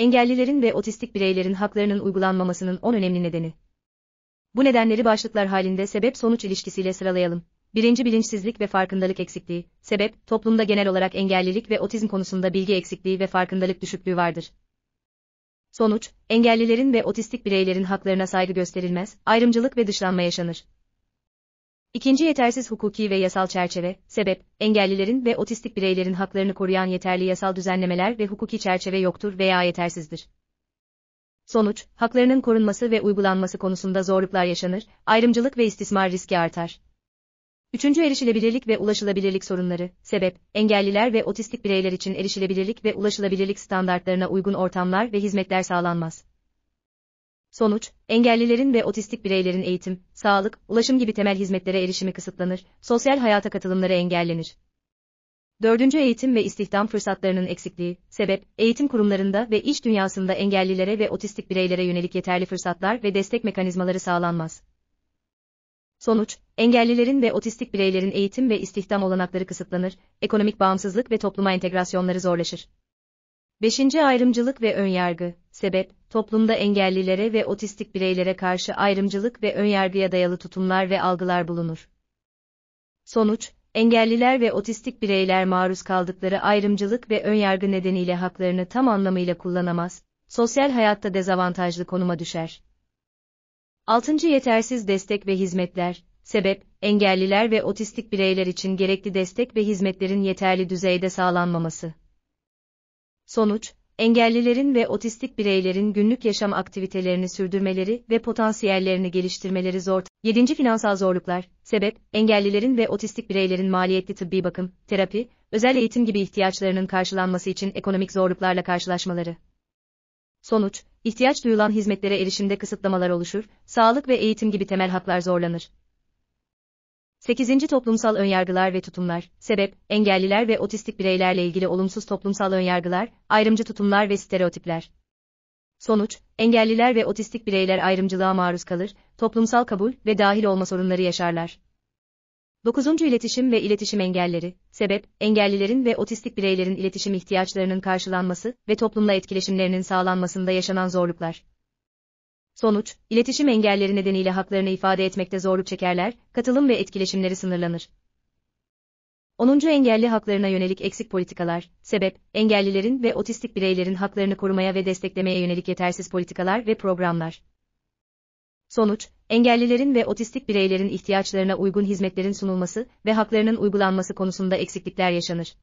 engellilerin ve otistik bireylerin haklarının uygulanmamasının 10 önemli nedeni. Bu nedenleri başlıklar halinde sebep-sonuç ilişkisiyle sıralayalım. Birinci bilinçsizlik ve farkındalık eksikliği. Sebep, toplumda genel olarak engellilik ve otizm konusunda bilgi eksikliği ve farkındalık düşüklüğü vardır. Sonuç, engellilerin ve otistik bireylerin haklarına saygı gösterilmez, ayrımcılık ve dışlanma yaşanır. İkinci yetersiz hukuki ve yasal çerçeve, sebep, engellilerin ve otistik bireylerin haklarını koruyan yeterli yasal düzenlemeler ve hukuki çerçeve yoktur veya yetersizdir. Sonuç, haklarının korunması ve uygulanması konusunda zorluklar yaşanır, ayrımcılık ve istismar riski artar. Üçüncü erişilebilirlik ve ulaşılabilirlik sorunları, sebep, engelliler ve otistik bireyler için erişilebilirlik ve ulaşılabilirlik standartlarına uygun ortamlar ve hizmetler sağlanmaz. Sonuç, engellilerin ve otistik bireylerin eğitim, sağlık, ulaşım gibi temel hizmetlere erişimi kısıtlanır, sosyal hayata katılımları engellenir. Dördüncü eğitim ve istihdam fırsatlarının eksikliği, sebep, eğitim kurumlarında ve iş dünyasında engellilere ve otistik bireylere yönelik yeterli fırsatlar ve destek mekanizmaları sağlanmaz. Sonuç, engellilerin ve otistik bireylerin eğitim ve istihdam olanakları kısıtlanır, ekonomik bağımsızlık ve topluma entegrasyonları zorlaşır. Beşinci Ayrımcılık ve önyargı Sebep, toplumda engellilere ve otistik bireylere karşı ayrımcılık ve önyargıya dayalı tutumlar ve algılar bulunur. Sonuç, engelliler ve otistik bireyler maruz kaldıkları ayrımcılık ve önyargı nedeniyle haklarını tam anlamıyla kullanamaz, sosyal hayatta dezavantajlı konuma düşer. 6. Yetersiz destek ve hizmetler Sebep, engelliler ve otistik bireyler için gerekli destek ve hizmetlerin yeterli düzeyde sağlanmaması. Sonuç, engellilerin ve otistik bireylerin günlük yaşam aktivitelerini sürdürmeleri ve potansiyellerini geliştirmeleri zor. 7. Finansal zorluklar, sebep, engellilerin ve otistik bireylerin maliyetli tıbbi bakım, terapi, özel eğitim gibi ihtiyaçlarının karşılanması için ekonomik zorluklarla karşılaşmaları. Sonuç, ihtiyaç duyulan hizmetlere erişimde kısıtlamalar oluşur, sağlık ve eğitim gibi temel haklar zorlanır. 8. Toplumsal önyargılar ve tutumlar, sebep, engelliler ve otistik bireylerle ilgili olumsuz toplumsal önyargılar, ayrımcı tutumlar ve stereotipler. Sonuç, engelliler ve otistik bireyler ayrımcılığa maruz kalır, toplumsal kabul ve dahil olma sorunları yaşarlar. 9. İletişim ve iletişim engelleri, sebep, engellilerin ve otistik bireylerin iletişim ihtiyaçlarının karşılanması ve toplumla etkileşimlerinin sağlanmasında yaşanan zorluklar. Sonuç, iletişim engelleri nedeniyle haklarını ifade etmekte zorluk çekerler, katılım ve etkileşimleri sınırlanır. 10. Engelli haklarına yönelik eksik politikalar, sebep, engellilerin ve otistik bireylerin haklarını korumaya ve desteklemeye yönelik yetersiz politikalar ve programlar. Sonuç, engellilerin ve otistik bireylerin ihtiyaçlarına uygun hizmetlerin sunulması ve haklarının uygulanması konusunda eksiklikler yaşanır.